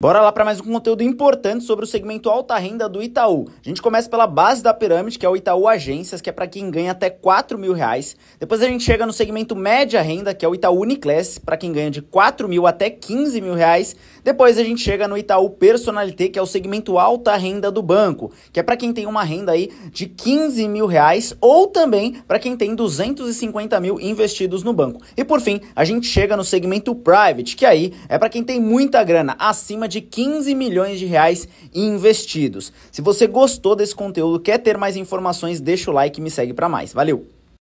Bora lá para mais um conteúdo importante sobre o segmento alta renda do Itaú. A gente começa pela base da pirâmide, que é o Itaú Agências, que é para quem ganha até 4 mil reais. Depois a gente chega no segmento média renda, que é o Itaú Uniclass, para quem ganha de 4 mil até 15 mil reais. Depois a gente chega no Itaú Personalité, que é o segmento alta renda do banco, que é para quem tem uma renda aí de 15 mil reais ou também para quem tem 250 mil investidos no banco. E por fim, a gente chega no segmento private, que aí é para quem tem muita grana, acima de 15 milhões de reais investidos. Se você gostou desse conteúdo, quer ter mais informações, deixa o like e me segue para mais. Valeu!